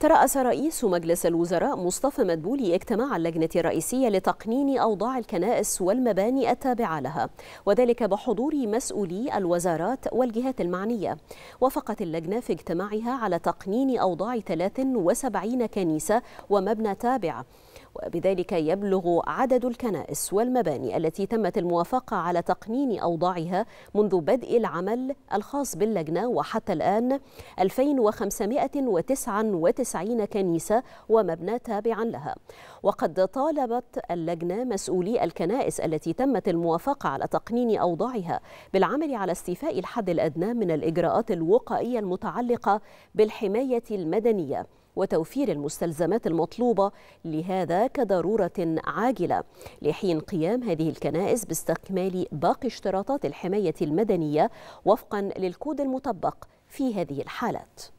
ترأس رئيس مجلس الوزراء مصطفى مدبولي اجتماع اللجنة الرئيسية لتقنين أوضاع الكنائس والمباني التابعة لها وذلك بحضور مسؤولي الوزارات والجهات المعنية وافقت اللجنة في اجتماعها على تقنين أوضاع 73 كنيسة ومبنى تابع وبذلك يبلغ عدد الكنائس والمباني التي تمت الموافقة على تقنين أوضاعها منذ بدء العمل الخاص باللجنة وحتى الآن 2599 كنيسة ومبنى تابعا لها وقد طالبت اللجنة مسؤولي الكنائس التي تمت الموافقة على تقنين أوضاعها بالعمل على استيفاء الحد الأدنى من الإجراءات الوقائية المتعلقة بالحماية المدنية وتوفير المستلزمات المطلوبة لهذا كضرورة عاجلة لحين قيام هذه الكنائس باستكمال باقي اشتراطات الحماية المدنية وفقا للكود المطبق في هذه الحالات